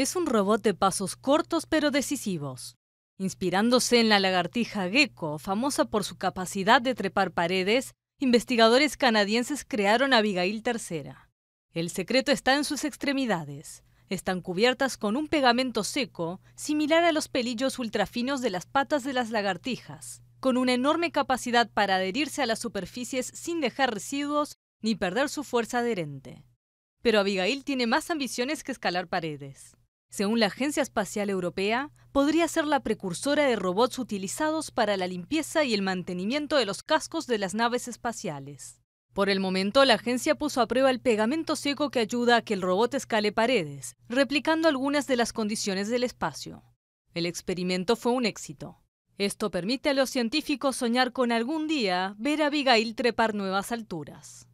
Es un robot de pasos cortos pero decisivos. Inspirándose en la lagartija gecko, famosa por su capacidad de trepar paredes, investigadores canadienses crearon Abigail III. El secreto está en sus extremidades. Están cubiertas con un pegamento seco, similar a los pelillos ultrafinos de las patas de las lagartijas, con una enorme capacidad para adherirse a las superficies sin dejar residuos ni perder su fuerza adherente. Pero Abigail tiene más ambiciones que escalar paredes. Según la Agencia Espacial Europea, podría ser la precursora de robots utilizados para la limpieza y el mantenimiento de los cascos de las naves espaciales. Por el momento, la agencia puso a prueba el pegamento seco que ayuda a que el robot escale paredes, replicando algunas de las condiciones del espacio. El experimento fue un éxito. Esto permite a los científicos soñar con algún día ver a Abigail trepar nuevas alturas.